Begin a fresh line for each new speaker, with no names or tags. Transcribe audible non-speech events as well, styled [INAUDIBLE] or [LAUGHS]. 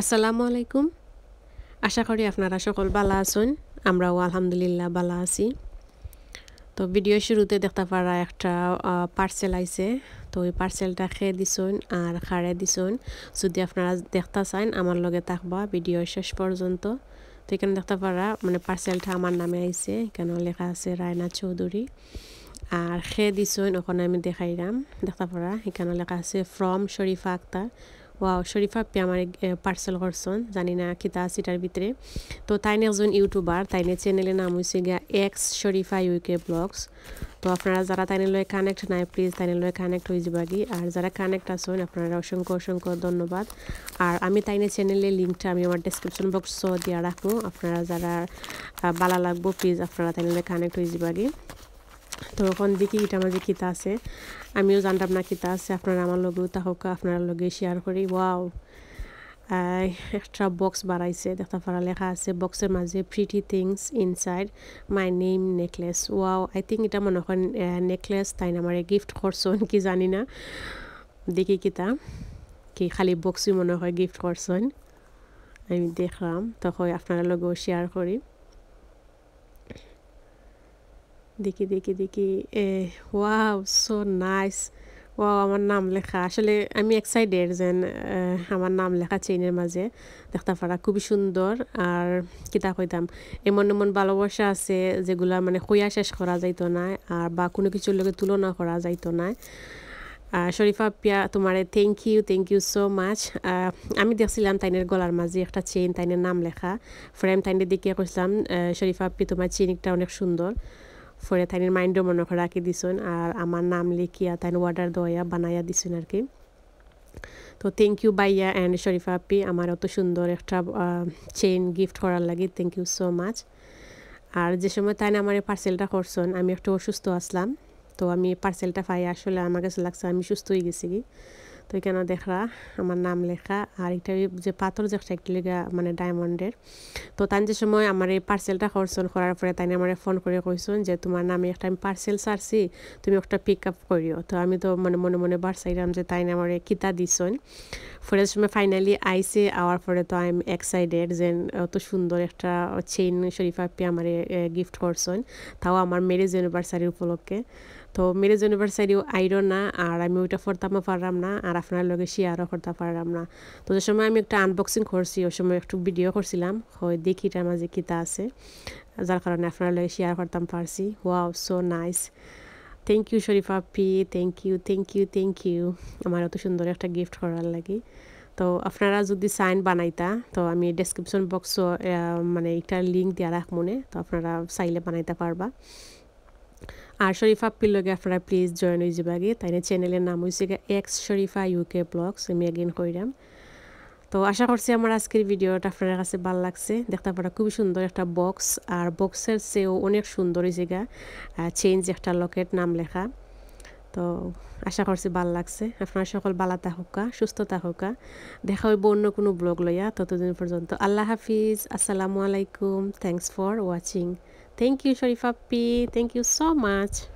আসসালামু আলাইকুম আশা করি আপনারা সকল বালা আছেন আমরাও আলহামদুলিল্লাহ বালা আছি তো ভিডিও শুরুতে দেখতে পারা একটা পার্সেল আইছে তো ওই পার্সেলটা খেয়ে দিছুন আর খাড়ে দিছুন যদি আপনারা দেখতে চান আমার লগে থাকবা ভিডিও শেষ পর্যন্ত তো এখানে দেখতে পারা মানে পার্সেলটা আমার নামে আইছে এখানে লেখা আছে রায়না চৌধুরী আর খেয়ে দিছুন ওখানে আমি দেখাইলাম দেখতে পারা এখানে লেখা আছে ফ্রম শরীফা আক্তার ওয়াও শরীফ আপি আমার পার্সেল করছেন জানি না খিতা সিটার ভিতরে তো তাইনে একজন ইউটিউবার তাইনে চ্যানেলের নাম হয়েছে গিয়া এক্স শরীফা ইউকে ব্লগস তো আপনারা যারা তাই লয় কানেক্ট নাই প্লিজ তাইনে লয় কানেক্ট হয়ে যাবি কি আর যারা কানেক্ট আছেন আপনারা অসংখ্য অসংখ্য ধন্যবাদ আর আমি তাইনে চ্যানেলের লিঙ্কটা আমি আমার ডেসক্রিপশন বক্স দিয়া রাখবো আপনারা যারা বালা লাগবো প্লিজ আপনারা তাই লয় কানেক্ট হয়ে যাবা তো ওখান দিকে ইটা মাঝে কিতা আছে আমিও জানতাম না কিতা আছে আপনারা আমার লগেও তাহকা আপনার লগে শেয়ার করি ওয়াও একটা বক্স বাড়াইছে দেখতে পারা লেখা আছে বক্সের মাঝে pretty things inside my name necklace wow I think এটা মনে হয় নেকলেস তাই না আমার গিফট করছন [LAUGHS] কি জানি না দেখি কিতা কি খালি বক্সই মনে হয় গিফট করছেন আমি দেখলাম তখন আপনারা লগেও শেয়ার করি দেখি দেখি দেখি এ ওয়াও সো নাইস ওয়াও আমার নাম লেখা আসলে আমি এক্সাইটেড যেন আমার নাম লেখা চেইনের মাঝে দেখতে পারা খুবই সুন্দর আর কিতা কইতাম এমন এমন ভালোবাসা আছে যেগুলা মানে খুঁয়া শেষ করা যাইতো না আর বা কোনো কিছুর লোকের তুলনা করা যাইতো না শরীফা পিয়া তোমারে thank you thank you so much আমি দেখছিলাম তাইনের গলার মাঝে একটা চেইন তাইনের নাম লেখা ফ্রেম তাইনের দিকে কইছিলাম শরীফা পি তোমার চেইনটা অনেক সুন্দর ফরে তাইনের মাইন্ডও মনে করে রাখি দিছেন আর আমার নাম লিখিয়া তাইন অর্ডার দয়া বানাইয়া দিছেন আর কি তো থ্যাংক ইউ বাইয়া অ্যান্ড শরীফা আপি আমার অত সুন্দর একটা চেইন গিফট করার লাগে থ্যাংক ইউ সো মাচ আর যে সময় তাই আমার এই পার্সেলটা করছেন আমি একটু অসুস্থ আসলাম তো আমি পার্সেলটা পাই আসলে আমার কাছে লাগছে আমি সুস্থ হয়ে গেছি তো এখানে দেখরা আমার নাম লেখা আর একটা যে পাথর যে একটা লেখা মানে ডায়মন্ডের তো তাই যে সময় আমার এই পার্সেলটা খরচন করার পরে তাই আমার ফোন করে কইসুন যে তোমার নামে একটা আমি পার্সেল সারছি তুমি একটা পিক আপ করিও তো আমি তো মানে মনে মনে বার যে তাই আমার কিতা দিছন পরের সময় ফাইনালি আইসে আওয়ার পরে তো আই এম এক্সাইটেড যে অত সুন্দর একটা চেইন শরীফা পি আমার গিফট করছেন তাও আমার মেরেজ ইউনিভার্সারি উপলক্ষে তো মেরেজ ইউনিভার্সারিও আইরো না আর আমি ওইটা ফোরতামও পারলাম না আর আর আপনার লগে শেয়ারও করতে পারলাম না তো যে সময় আমি একটা আনবক্সিং করছি ওই সময় একটু ভিডিও করছিলাম হয় দেখি এটার মাঝে কিতা আছে যার কারণে আপনার লগে শেয়ার করতাম পারছি wow so nice thank you Sharifa আপি thank you thank you thank you আমার অত সুন্দর একটা গিফট করার লাগে তো আপনারা যদি সাইন বানাইতা তো আমি ডেসক্রিপশন বক্স মানে এটার লিঙ্ক দেওয়া রাখ মনে তো আপনারা চাইলে বানাইতে পারবা আর শরীফা পিলোগ্রাফার প্লিজ জয়েন হয়ে যাবে তাই না চ্যানেলের নাম হয়েছে এক্স শরীফা ইউকে ব্লগস আমি এগেন কইরাম তো আশা করছি আমার আজকের ভিডিওটা আপনার কাছে ভালো লাগছে দেখতে পারা খুবই সুন্দর একটা বক্স আর বক্সের চেয়েও অনেক সুন্দর জায়গা চেঞ্জ একটা লকেট নাম লেখা তো আশা করছি ভাল লাগছে আপনার সকল বালা থাকুকা সুস্থ থাকুকা দেখা হইব অন্য কোনো ব্লগ লইয়া ততদিন পর্যন্ত আল্লাহ হাফিজ আসসালামু আলাইকুম thanks for watching thank you sharifa p thank you so much